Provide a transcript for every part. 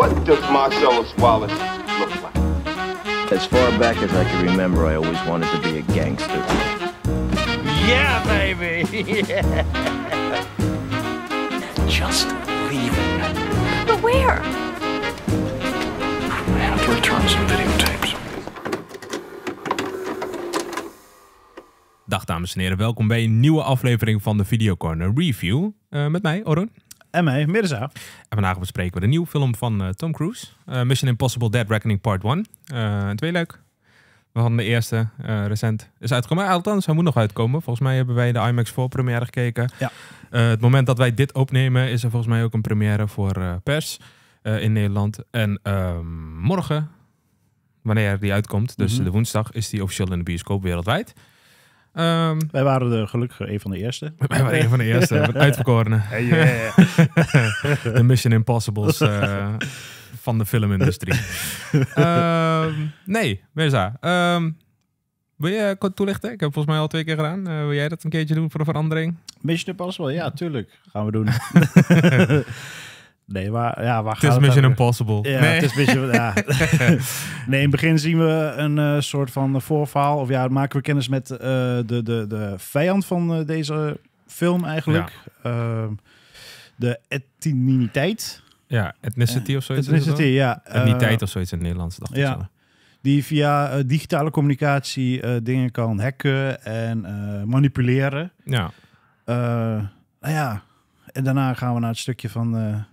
What does Marcellus Wallace look like? As far back as I can remember, I always wanted to be a gangster. Yeah, baby! yeah! Just leaving. But where? I have to return some videotapes. Dag dames en heren, welkom bij een nieuwe aflevering van de Videocorner Review. Uh, met mij, Oron. M.A. Mirza. En vandaag bespreken we de nieuwe film van eh, Tom Cruise. Eh, Mission Impossible Dead Reckoning Part 1. Uh, eh, twee leuk. We hadden de eerste recent is uitgekomen. Ah, althans, hij moet nog uitkomen. Volgens mij hebben wij de IMAX voor première gekeken. Ja. het moment dat wij dit opnemen is er volgens mij ook een première voor pers in Nederland. En ehm, morgen, wanneer die uitkomt, dus mhm. de woensdag, is die officieel in de bioscoop wereldwijd. Ehm, Wij waren er gelukkig een van de eerste. Wij waren een van de eerste, van uitverkorenen. Hey, yeah. de Mission Impossibles eh, van de filmindustrie. Ehm, nee, Mirza. Ehm, wil je kort toelichten? Ik heb volgens mij al twee keer gedaan. Eh, wil jij dat een keertje doen voor de verandering? Mission Impossible, ja, tuurlijk. Gaan we doen. Nee, waar ja, waar het gaat is het Mission Impossible. Ja, nee. het is Mission, ja. nee, in het begin zien we een eh, soort van voorval Of ja, maken we kennis met eh, de, de, de vijand van eh, deze film eigenlijk. Ehm, de etniniteit. Ja, ethnicity of zoiets. Ethnicity, ja. tijd of zoiets in het Nederlands, dacht ja. zo Die via digitale communicatie dingen kan hacken en manipuleren. Ja. nou ja, en daarna gaan we naar het stukje van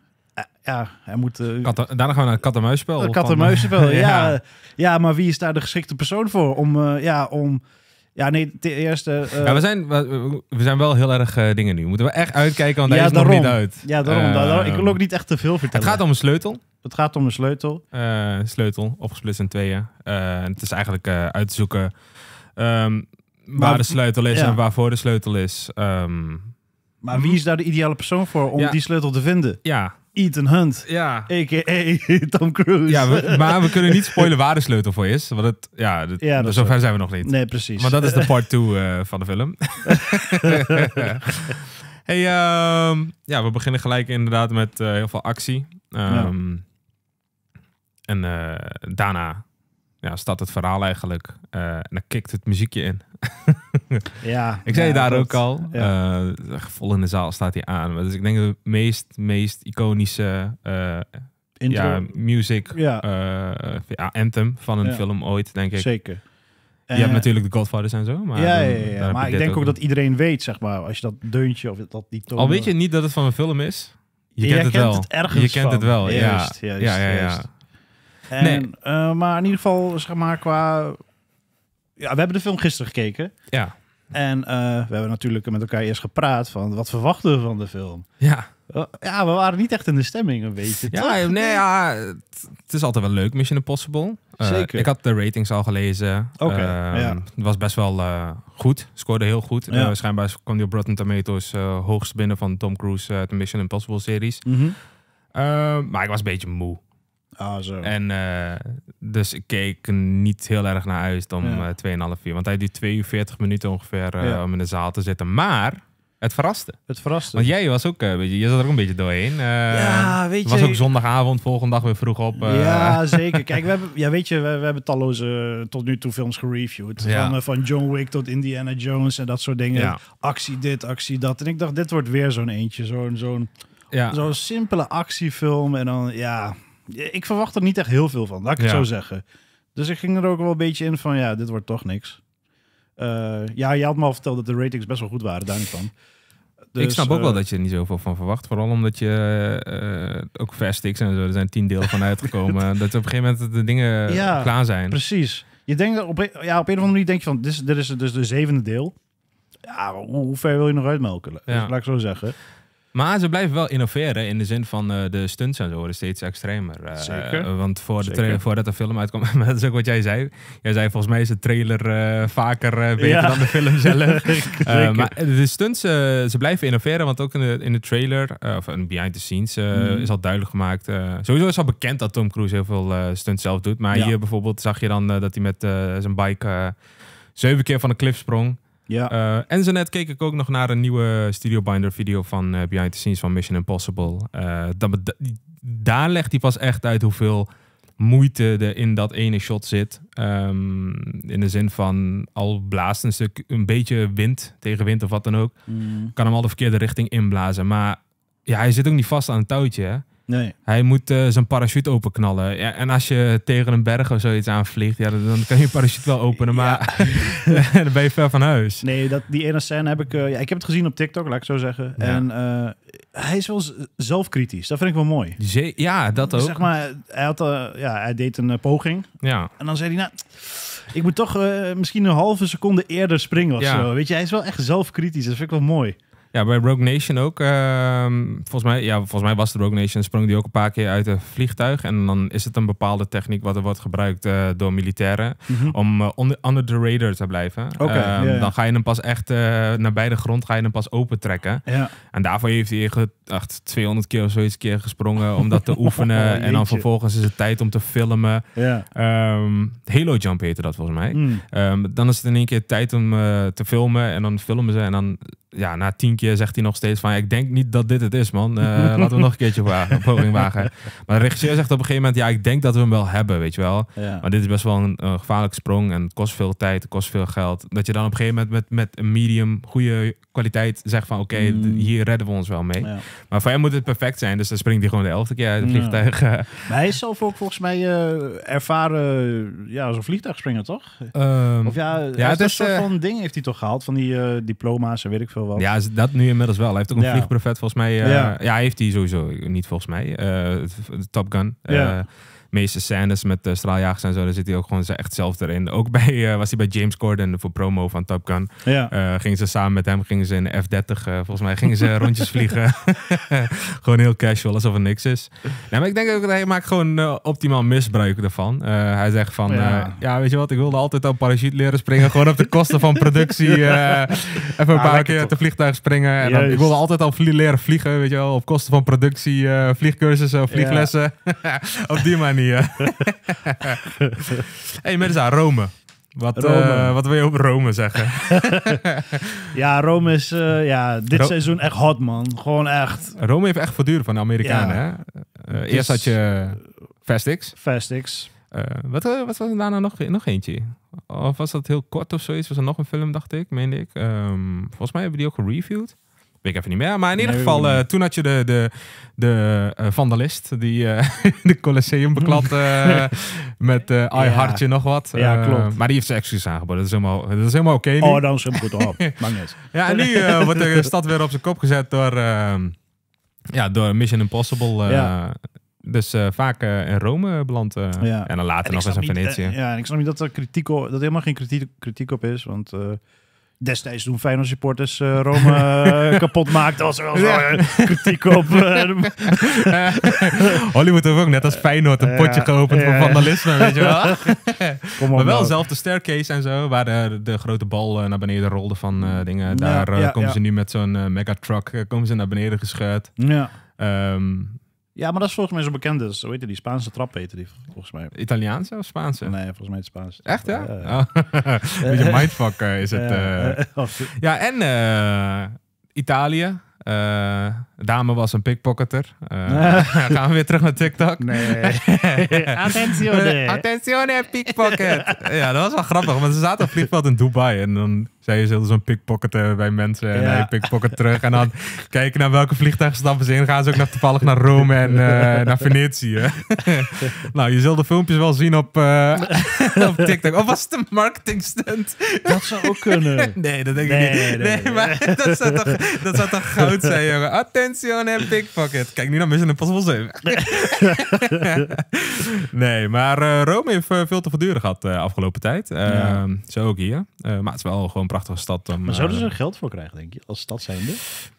ja, hij moet... Uh, eh, Kat, daarna gaan we naar kat-en-muisspel. Eh, kat en ja. ja. ja. maar wie is daar de geschikte persoon voor? Om, eh, ja, om... Ja, nee, de eerste... ja, we zijn, we, zijn wel heel erg dingen nu. Moeten we echt uitkijken, want daar is nog niet uit. Ja, daarom, daarom. Ik wil ook niet echt te veel vertellen. Het gaat om een sleutel. Het gaat om een sleutel. sleutel, opgesplitst in tweeën. het is eigenlijk uit te zoeken... Ehm, waar de sleutel is ja. en waarvoor de sleutel is. Ehm, maar wie is daar de ideale persoon voor om die sleutel te vinden? Ja, Ethan Hunt. Ja. A.k.a. Tom Cruise. Ja, maar we kunnen niet spoilen waar de sleutel voor is. Want het, ja, dat, zover zijn we nog niet. Nee, precies. Maar dat is de part 2 eh, van de film. hey, ehm, ja, we beginnen gelijk inderdaad met eh, heel veel actie. Ehm, en eh, daarna ja, start het verhaal eigenlijk. en dan kikt het muziekje in ja, ik zei daar ook al. Ja. Uh, in de zaal staat hij aan. dus ik denk de meest, meest iconische uh, Intro. Ja, music, ja. Eh, anthem van een film ooit, denk ik. Zeker. Je hebt natuurlijk de Godfathers en zo. Maar maar ik denk ook, dat iedereen weet, zeg maar, als je dat deuntje of dat die toon... Al weet je niet dat het van een film is, je kent, het, wel. ergens Je kent het wel, ja. ja, ja, ja. En, nee. maar in ieder geval, zeg maar, qua ja, we hebben de film gisteren gekeken. Ja. En eh, we hebben natuurlijk met elkaar eerst gepraat van wat verwachten we van de film. Ja. Eh, ja, we waren niet echt in de stemming een beetje. Ja, toch? nee, ja, het is altijd wel leuk, Mission Impossible. Eh, Zeker. Ik had de ratings al gelezen. Oké. Ehm, het was best wel goed. Scoorde heel goed. Ja. schijnbaar kwam die op Rotten Tomatoes hoogst binnen van Tom Cruise uit de Mission Impossible series. Mhm. Ehm, maar ik was een beetje moe. Ah, zo. En uh, dus ik keek niet heel erg naar uit om ja. 2,5 eh, uur. Want hij duurt 2 minuten ongeveer eh, om in de zaal te zitten. Maar het verraste. Het verraste. Want jij was ook, een je zat er ook een beetje doorheen. ja, weet je. was ook zondagavond, volgende dag weer vroeg op. Ja, zeker. Kijk, we hebben, ja, weet je, we, hebben talloze tot nu toe films gereviewd. Van, van, John Wick tot Indiana Jones en dat soort dingen. Actie dit, actie dat. En ik dacht, dit wordt weer zo'n eentje. Zo'n zo'n zo'n simpele actiefilm. En dan, ja, eh, ik verwacht er niet echt heel veel van, laat ik het zo zeggen. Dus ik ging er ook wel een beetje in van, ja, dit wordt toch niks. Eh, ja, je had me al verteld dat de ratings best wel goed waren, daar niet van. ik dus, snap ook wel eh, dat je er niet zoveel van verwacht. Vooral omdat je uh, ook Fastix en zo, er zijn tien deel van uitgekomen. dat op een gegeven moment de dingen klaar zijn. Precies. Je denkt op, ja, op een of andere manier denk je van, dit is, is dus de zevende deel. Ja, hoe, ver wil je nog uitmelken? Ja. laat ik zo zeggen. Maar ze blijven wel innoveren in de zin van eh, de stunts en zo worden steeds extremer. Eh, eh, want voor de trailer, voordat de film uitkomt, dat is ook wat jij zei. Jij zei volgens mij is de trailer vaker beter dan de film zelf. maar de stunts, ze blijven innoveren, want ook in de, in de trailer, of in behind the scenes, mhm. is al duidelijk gemaakt. sowieso is al bekend dat Tom Cruise heel veel stunts zelf doet. Maar hier bijvoorbeeld zag je dan dat hij met zijn bike zeven keer van de cliff sprong. Ja. Eh, en zo net keek ik ook nog naar een nieuwe Studio Binder video van eh, Behind the Scenes van Mission Impossible. Eh, daar legt hij pas echt uit hoeveel moeite er in dat ene shot zit. Ehm, in de zin van, al blaast een stuk een beetje wind, tegen wind of wat dan ook, mm. kan hem al de verkeerde richting inblazen. Maar ja, hij zit ook niet vast aan een touwtje. Hè? Nee. Hij moet eh, zijn parachute openknallen. Ja, en als je tegen een berg of zoiets aanvliegt, ja, dan kan je parachute wel openen, maar dan ben je ver van huis. Nee, dat, die ene scène heb ik... Eh, ja, ik heb het gezien op TikTok, laat ik zo zeggen. En eh, hij is wel zelfkritisch. Dat vind ik wel mooi. ja, dat dus ook. Zeg maar, hij, had, ja, hij deed een poging. Ja. En dan zei hij, nou ik moet toch misschien een halve seconde eerder springen of ja. zo. Weet je, hij is wel echt zelfkritisch. Dat vind ik wel mooi. Ja, bij Rogue Nation ook. Ehm, volgens, mij, ja, volgens mij was de Rogue Nation, sprong die ook een paar keer uit een vliegtuig. En dan is het een bepaalde techniek wat er wordt gebruikt eh, door militairen mhm. om eh, onder, under the radar te blijven. Okay, ehm, Dan ga je hem pas echt eh, naar beide grond, ga je hem pas open trekken. En daarvoor heeft hij echt 200 keer of zoiets keer gesprongen om dat te oefenen. Oh, en dan vervolgens is het tijd om te filmen. Um, Halo Jump heette dat volgens mij. Mm. dan is het in één keer tijd om te filmen en dan filmen ze en dan ja, na tien keer zegt hij nog steeds van... ik denk niet dat dit het is, man. Eh, laten we nog een keertje wagen, wagen. Maar de regisseur zegt op een gegeven moment... ja, ik denk dat we hem wel hebben, weet je wel. Maar dit is best wel een, een gevaarlijke sprong... en het kost veel tijd, het kost veel geld. Dat je dan op een gegeven moment met, met een medium goede kwaliteit zegt van oké, mm. hier redden we ons wel mee. Maar voor hem moet het perfect zijn, dus dan springt hij gewoon de elfde keer uit het vliegtuig. Eh. Maar hij is zelf ook volgens mij eh, ervaren ja, als een vliegtuigspringer, toch? Ehm, of ja, ja soort eh, van ding heeft hij toch gehaald, van die diploma's en weet ik veel wat. Ja, dat nu inmiddels wel. Hij heeft ook een ja. vliegprofet volgens mij. ja. heeft hij sowieso, niet volgens mij. Top Gun. Ja meeste scènes met eh, straaljagers en zo, daar zit hij ook gewoon echt zelf erin. Ook bij, eh, was hij bij James Corden voor promo van Top Gun. Ja. Eh, gingen ze samen met hem gingen ze in de F-30, volgens mij, gingen ze rondjes vliegen. gewoon heel casual, alsof er niks is. Nee, maar ik denk ook dat hij maakt gewoon optimaal misbruik ervan. hij zegt van, ja. weet je wat, ik wilde altijd al parachute leren springen, gewoon op de kosten van productie. even een paar keer te de vliegtuig springen. En dan, ik wilde altijd al leren vliegen, weet je wel, op kosten van productie, uh, vliegcursussen, vlieglessen. op die manier. Hé hey, met Rome. Wat, Rome. Eh, wat wil je op Rome zeggen? ja, Rome is eh, ja, dit seizoen echt hot, man. Gewoon echt. Rome heeft echt voortdurend van de Amerikanen, hè? Eh, eerst had je Festix. Fastix. wat, wat was er daarna nog, nog eentje? Of was dat heel kort of zoiets? Was er nog een film, dacht ik, meende ik. Ehm, volgens mij hebben die ook gereviewd. Weet ik even niet meer. Maar in ieder geval, eh, toen had je de, de, de eh, vandalist die eh, de Colosseum beklad met uh, I nog wat. Ja, klopt. maar die heeft zijn excuses aangeboden. Dat is helemaal, dat is helemaal oké Oh, dan is helemaal goed op. ja, en nu wordt de stad weer op zijn kop gezet door, ehm, ja, door Mission Impossible. Ja. Dus vaak in Rome beland. En dan later nog eens in Venetië. ja, en ik snap niet dat er kritiek op, dat helemaal geen kritiek, kritiek op is. Want destijds toen Feyenoord supporters eh, Rome eh, kapot maakten, was wel zo'n eh, kritiek op. Hollywood heeft ook net als Feyenoord een potje geopend voor vandalisme, weet je wel. Kom maar wel nou. zelf de staircase en zo, waar de, grote bal naar beneden rolde van mm. dingen. Daar komen ze nu met zo'n mega truck, komen ze naar beneden gescheurd. Ja. Ehm, ja, maar dat is volgens mij zo bekend. Dus, hoe heet die? Spaanse trap heette die, volgens mij. Italiaanse of Spaanse? Nee, volgens mij het Spaanse. Echt, ja? ja, oh. Beetje mindfuck eh, is het. ja, eh. en eh, Italië. Uh, dame was een pickpocketer. gaan we weer terug naar TikTok? Nee. Attenzione. Attenzione, pickpocket. ja, dat was wel grappig. Want ze zaten op vliegveld in Dubai. En dan zij zullen zo'n pickpocket eh, bij mensen en ja. pickpocket terug. En dan kijken naar welke vliegtuigen stappen ze in. Gaan ze ook nog toevallig naar Rome en eh, naar Venetië. nou, je zult de filmpjes wel zien op, eh, op TikTok. Of oh, was het een marketing stunt? dat zou ook kunnen. Nee, dat denk ik niet. Nee, maar dat zou, toch, dat zou toch goud zijn, jongen. en pickpocket. Kijk nu naar Mission Impossible 7. nee, maar Rome heeft veel te verduren gehad de afgelopen tijd. Ehm, zo ook hier. maar het is wel gewoon prachtig stad. dan maar zouden ze eh, er geld voor krijgen, denk je, als stad zijnde?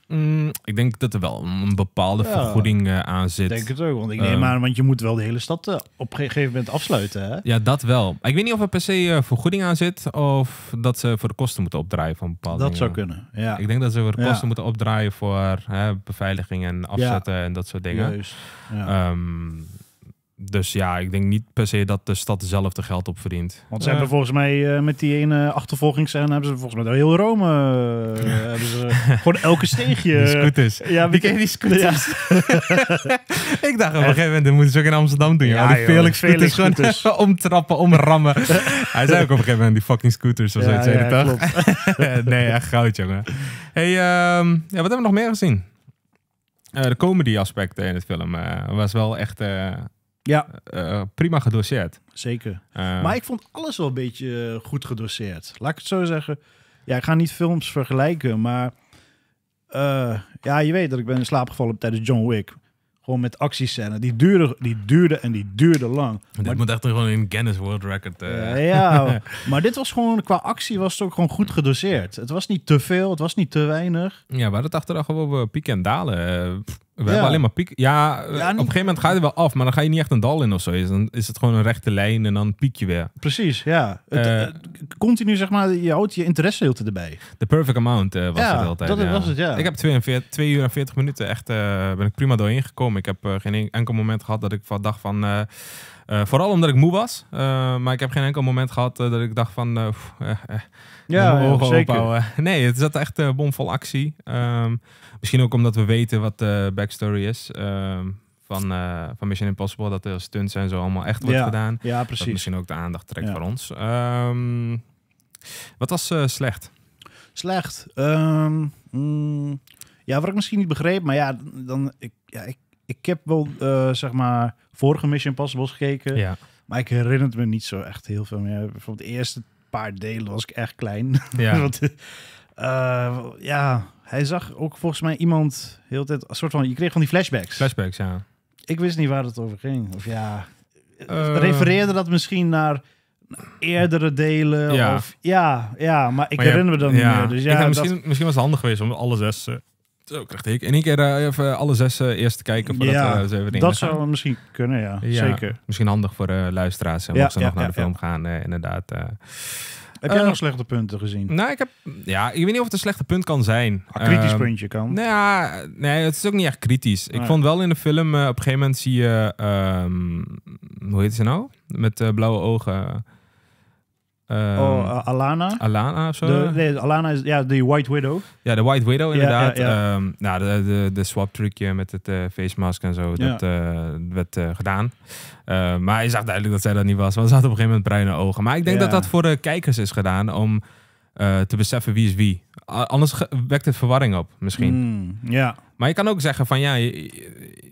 Mm, ik denk dat er wel een bepaalde vergoeding eh, aan zit. Denk het ook, want ik neem ehm, aan, want je moet wel de hele stad eh, op een gegeven moment afsluiten. Hè? Ja, dat wel. Ik weet niet of er per se vergoeding aan zit of dat ze voor de kosten moeten opdraaien van bepaalde. Dat zou kunnen. Ja. Ik denk dat ze voor de kosten moeten opdraaien voor beveiliging en afzetten en dat soort dingen. Juist. Ehm, dus ja, ik denk niet per se dat de stad zelf er geld op verdient. Want ze hebben volgens mij eh, met die ene scène, hebben ze volgens mij heel Rome. Eh, hebben ze gewoon elke steegje. scooters. Ja, die, die scooters. ik dacht op een gegeven moment, dat moeten ze ook in Amsterdam doen. Ja, die Felix, Felix scooters, omtrappen, omrammen. Hij zei ook op een gegeven moment, die fucking scooters of zoiets. Ja, nee, echt goud, jongen. hey, ehm, ja, wat hebben we nog meer gezien? Eh, de comedy aspecten in het film was wel echt ja. Eh, eh, prima gedoseerd. Zeker. Eh, maar ik vond alles wel een beetje goed gedoseerd. Laat ik het zo zeggen. Ja, ik ga niet films vergelijken, maar... ja, je weet dat ik ben in slaap gevallen tijdens John Wick. Gewoon met actiescènes. Die duurde, die duurde en die duurde lang. Dit moet echt gewoon in Guinness World Record. ja, maar dit was gewoon... Qua actie was het ook gewoon goed gedoseerd. Het was niet te veel, het was niet te weinig. Ja, we hadden het achteraf gewoon pieken en dalen. We hebben alleen maar piek. Ja, op een gegeven moment gaat het wel af, maar dan ga je niet echt een dal in of zo. dan is het gewoon een rechte lijn en dan piek je weer. Precies, ja. het, eh, continu zeg maar, je houdt je interesse heel erbij. De perfect amount eh, was ja, het altijd. Dat was het, ja. Ik heb 2 uur en 40 minuten echt, eh, ben ik prima doorheen gekomen. Ik heb geen enkel moment gehad dat ik van dacht van eh, vooral omdat ik moe was. Eh, maar ik heb geen enkel moment gehad eh, dat ik dacht van... ja, zeker. Nee, het zat echt bomvol actie. Ehm, misschien ook omdat we weten wat de backstory is. Ehm, van, van Mission Impossible. Dat er stunts en zo allemaal echt wordt ja, gedaan. Ja, precies. Dat misschien ook de aandacht trekt voor ons. Ehm, wat was slecht? Slecht? Mm, ja, wat ik misschien niet begreep. Maar ja, dan, ik, ja, ik, ik heb wel, zeg maar vorige Mission Impossible gekeken. Ja. Maar ik herinner het me niet zo echt heel veel meer. Bijvoorbeeld de eerste paar delen was ik echt klein. Ja. Want, eh, ja, hij zag ook volgens mij iemand heel tijd... Een soort van, je kreeg van die flashbacks. Flashbacks, ja. Ik wist niet waar het over ging. Of ja, eh. refereerde dat misschien naar eerdere delen. Ja, of, ja, ja maar ik herinner me dan ja. niet meer. Dus ja, ik, misschien, misschien was het handig geweest om alle zes eh, zo krijgt ik in één keer eh, even alle zes eh, eerst kijken voordat ja, eh, even in dat zou misschien kunnen, ja. Zeker. Misschien handig voor de luisteraars en ja, ze nog naar de film gaan, inderdaad. Heb jij nog slechte punten gezien? Nou, ik heb... Ja, ik weet niet of het een slechte punt kan zijn. Een ah, kritisch ehm, puntje kan. Nou ja, nee, het is ook niet echt kritisch. Ik vond wel in de film, op een gegeven moment zie je... Ehm, hoe heet ze nou? Met blauwe ogen oh, ehm, uh, Alana? Alana of zo? De, Alana is ja, de White Widow. Ja, de White Widow inderdaad. Ja, ja, ehm, nou, de, de, de, swap trucje met het eh, face mask en zo, dat eh, werd eh, gedaan. Ehm, maar je zag duidelijk dat zij dat niet was, want ze had op een gegeven moment bruine ogen. Maar ik denk dat dat voor de kijkers is gedaan om te beseffen wie is wie. Anders wekt het verwarring op, misschien. Hmm, ja. Maar je kan ook zeggen van ja,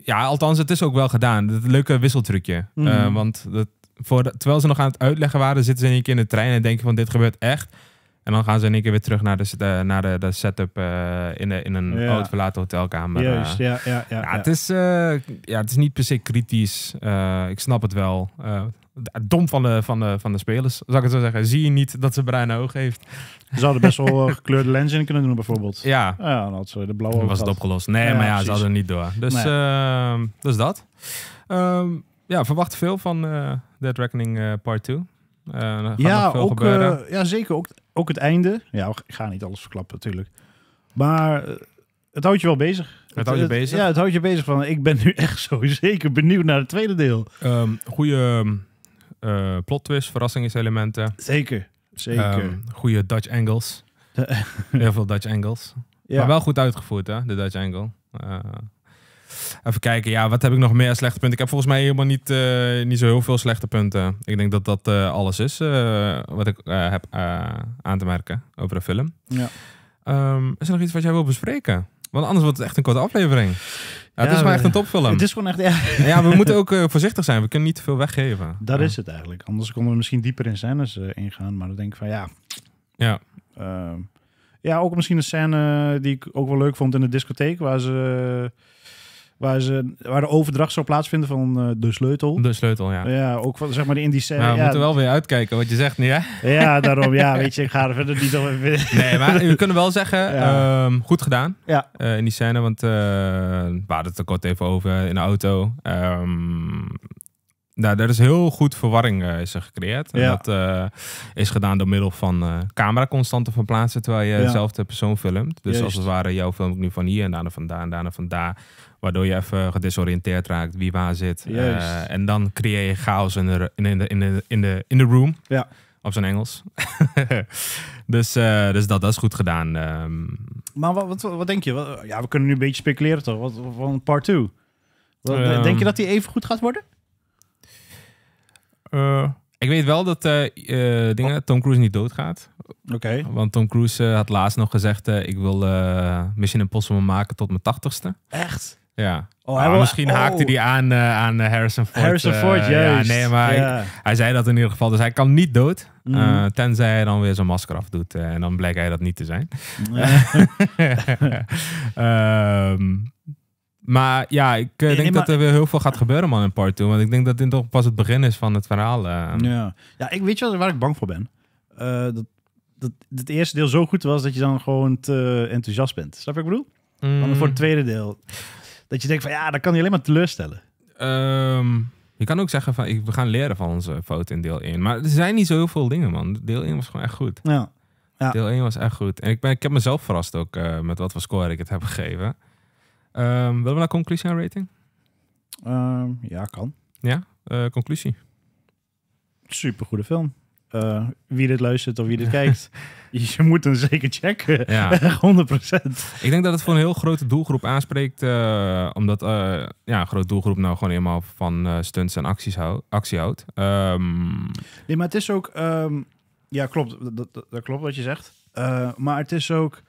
ja, althans, het is ook wel gedaan. Het leuke wisseltrucje. Hmm. want dat, voor terwijl ze nog aan het uitleggen waren, zitten ze in keer in de trein en denken van dit gebeurt echt. En dan gaan ze in keer weer terug naar de, eh, naar de, de setup eh, in, de, in een oud verlaten hotelkamer. Eh. ja, ja, Het, is, ja het is niet per se kritisch. ik snap het wel. dom van de, van, de, van de spelers, zou ik het zo zeggen. Zie je niet dat ze bruine ogen heeft. Ze hadden best wel gekleurde lens in kunnen doen bijvoorbeeld. Ja. Ja, dan had ze de blauwe was het opgelost. Nee, maar ja, ze hadden niet door. Dus, nee. Ehm, dus dat. Ehm, ja, verwacht veel van eh, Dead Reckoning eh, Part 2. Eh, ja, veel ook, ja, zeker. Ook, ook het einde. Ja, ik ga niet alles verklappen natuurlijk. Maar het houdt je wel bezig. Het, houdt je bezig? Ja, het houdt je bezig van... Ik ben nu echt zo zeker benieuwd naar het tweede deel. Ehm, goede uh, ehm, plot twist, verrassingselementen. Zeker, zeker. Ehm, goede Dutch angles. Heel veel Dutch angles. Ja. Maar wel goed uitgevoerd, hè, de Dutch angle. Uh, Even kijken, ja, wat heb ik nog meer slechte punten? Ik heb volgens mij helemaal niet, eh, niet zo heel veel slechte punten. Ik denk dat dat eh, alles is eh, wat ik heb aan te merken over de film. Ja. Ehm, is er nog iets wat jij wil bespreken? Want anders wordt het echt een korte aflevering. Ja, het is maar echt een topfilm. Het is gewoon echt, ja. ja we moeten ook voorzichtig zijn. We kunnen niet te veel weggeven. Dat is het eigenlijk. Anders konden we misschien dieper in scènes ingaan. Maar dan denk ik van, ja... Ja. Ehm, ja, ook misschien een scène die ik ook wel leuk vond in de discotheek. Waar ze Waar, ze, waar de overdracht zou plaatsvinden van eh, de sleutel. De sleutel, ja. Ja, ook van zeg maar de we moeten wel weer uitkijken wat je zegt nu, hè? Ja, daarom. Ja, weet je, ik ga er verder niet over. nee, maar we kunnen wel zeggen, ehm, goed gedaan ja. Eh, in die scène. Want uh, we hadden het er kort even over in de auto. Um, nou, er is heel goed verwarring is gecreëerd. En dat is gedaan door middel van uh, camera verplaatsen terwijl je ja. persoon filmt. Dus als het ware, jouw film ik nu van hier en daarna van daar en daarna van daar. Waardoor je even gedesoriënteerd raakt wie waar zit. Eh, en dan creëer je chaos in de, in de, in de, in de, in de room. Ja. Op zijn Engels. dus eh, dus dat, dat is goed gedaan. Ehm. maar wat, wat, wat, denk je? Ja, we kunnen nu een beetje speculeren toch? Wat, van part 2? Ehm. denk je dat die even goed gaat worden? Eh, ik weet wel dat dingen, oh. Tom Cruise niet doodgaat. Oké. Want Tom Cruise had laatst nog gezegd: Ik wil Mission Impossible maken tot mijn tachtigste. Echt? Ja. Oh, misschien haakte oh. die aan, eh, aan eh, Harrison Ford. Harrison eh, Ford, Ja, nee, maar Hij, zei dat in ieder geval. Dus hij kan niet dood. Mhm. tenzij hij dan weer zijn masker af doet. en dan blijkt hij dat niet te zijn. Ehm, maar ja, ik denk dat er weer heel veel gaat gebeuren man in part 2. Want ik denk dat dit toch pas het begin is van het verhaal. Ja, ja ik weet je waar ik bang voor ben? dat, dat het eerste deel zo goed was dat je dan gewoon te enthousiast bent. Snap je wat ik bedoel? Dan mm. voor het tweede deel. Dat je denkt van ja, dat kan je alleen maar teleurstellen. Ehm, je kan ook zeggen van we gaan leren van onze fout in deel 1. Maar er zijn niet zo heel veel dingen, man. Deel 1 was gewoon echt goed. Ja. ja. Deel 1 was echt goed. En ik, ben, ik heb mezelf verrast ook eh, met wat voor score ik het heb gegeven. Um, willen we naar conclusie en rating? Ehm, ja, kan. Ja, eh, conclusie. Super goede film. Eh, wie dit luistert of wie dit kijkt, je moet hem zeker checken. Ja. 100%. Ik denk dat het voor een heel grote doelgroep aanspreekt, eh, omdat eh, ja, een grote doelgroep nou gewoon eenmaal van stunts en acties houdt, actie houdt. Ehm, nee, maar het is ook, ehm, ja, klopt, dat, dat, klopt wat je zegt. maar het is ook,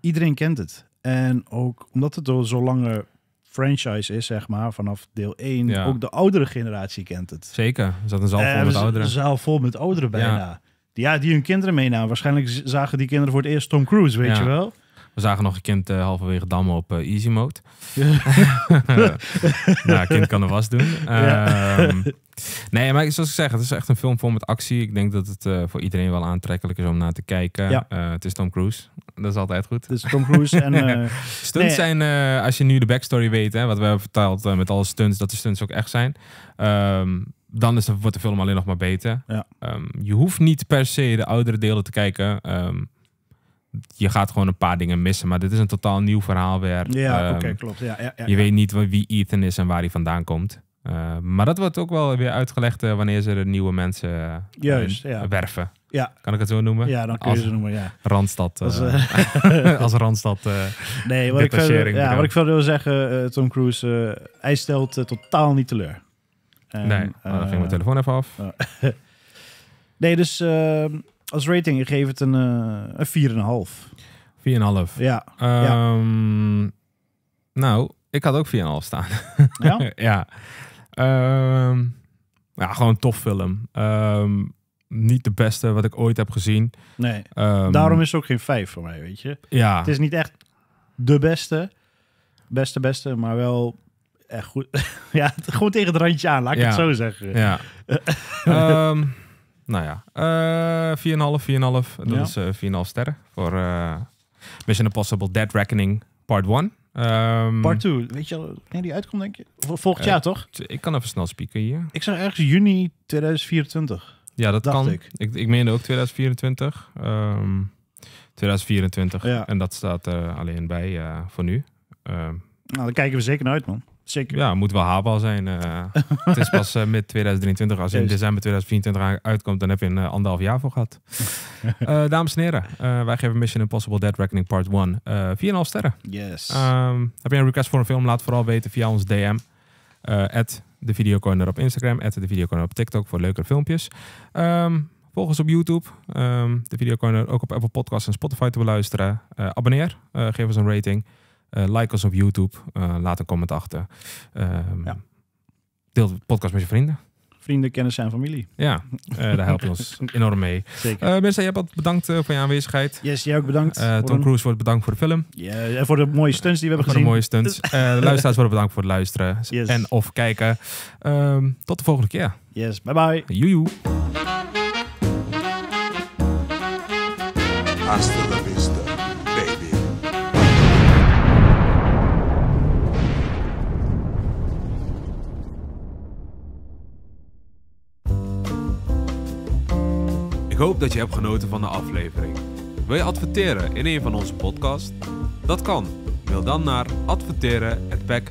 iedereen kent het. En ook omdat het al zo lange franchise is, zeg maar, vanaf deel 1. Ja. Ook de oudere generatie kent het. Zeker, er zat een zaal eh, vol met ouderen. vol met bijna. Ja. die hun kinderen meenamen. Waarschijnlijk zagen die kinderen voor het eerst Tom Cruise, weet je wel. We zagen nog een kind eh, halverwege dammen op eh, easy mode. nou, kind kan er was doen. Ehm, nee, maar zoals ik zeg, het is echt een film vol met actie. Ik denk dat het eh, voor iedereen wel aantrekkelijk is om naar te kijken. het is Tom Cruise. Dat is altijd goed. is Tom Cruise en... stunts zijn, als je nu de backstory weet, hè, wat we hebben verteld met alle stunts, dat de stunts ook echt zijn. Ehm, dan is de, wordt de film alleen nog maar beter. Ja. Ehm, je hoeft niet per se de oudere delen te kijken je gaat gewoon een paar dingen missen. Maar dit is een totaal nieuw verhaal weer. Ja, oké, ehm, klopt. Ja, ja, ja, je weet niet wie Ethan is en waar hij vandaan komt. Eh, maar dat wordt ook wel weer uitgelegd eh, wanneer ze de nieuwe mensen eh, ja. werven. Ja. Kan ik het zo noemen? Ja, dan kun je ze noemen, ja. Randstad. Als, als Randstad Nee, wat ik, ja, wat ik verder wil zeggen, Tom Cruise, hij stelt totaal niet teleur. En, nee, ehm, oh, dan ging mijn telefoon even af. nee, dus ehm, als rating, ik geef het een, eh, een 4,5. 4,5. Ja. Um, ja. Ehm, nou, ik had ook 4,5 staan. Ja? ja. Ehm, ja, gewoon een tof film. Ehm, niet de beste wat ik ooit heb gezien. Nee. Daarom is het ook geen 5 voor mij, weet je. Ja. Het is niet echt de beste. Beste, beste, maar wel echt goed. ja, gewoon tegen het randje aan, laat ik het zo zeggen. Ja. Nou ja, 4,5, eh, 4,5. Dat is 4,5 eh, sterren voor eh, Mission Impossible Dead Reckoning Part 1. Um, ehm, Part 2, weet je wanneer die uitkomt, denk je? Volgend jaar, toch? Ik kan even snel spieken hier. Ik zag ergens juni 2024. Ja, dat kan. Ik. ik. Ik, meende ook 2024. Um, 2024. Ja. En dat staat uh, alleen bij uh, voor nu. Ehm, nou, daar kijken we zeker naar uit, man. Ja, moet wel haalbaar zijn. Eh. het is pas eh, mid 2023. Als je in december 2024 uitkomt, dan heb je een eh, anderhalf jaar voor gehad. dames en heren, wij geven Mission Impossible Dead Reckoning Part 1 4,5 sterren. Yes. Ehm, heb je een request voor een film? Laat vooral weten via ons DM. At de Videocorner op Instagram. At de Videocorner op TikTok voor leuke filmpjes. Um, Volg ons op YouTube. Um, de Videocorner ook op Apple Podcasts en Spotify te beluisteren. abonneer. geef ons een rating. Eh, like ons op YouTube. Eh, laat een comment achter. Ehm, ja. Deel de podcast met je vrienden vrienden, kennis en familie. Ja, uh, eh, daar help ons enorm mee. Zeker. mensen, jij hebt bedankt voor je aanwezigheid. Yes, jij ook bedankt. Tom Cruise wordt bedankt voor de film. Ja, en voor de mooie stunts die we hebben gezien. Voor de mooie stunts. de luisteraars worden bedankt voor het luisteren en of kijken. Ehm, tot de volgende keer. Yes, bye bye. Joejoe. Ik hoop dat je hebt genoten van de aflevering. Wil je adverteren in een van onze podcasts? Dat kan. Mail dan naar adverterenpack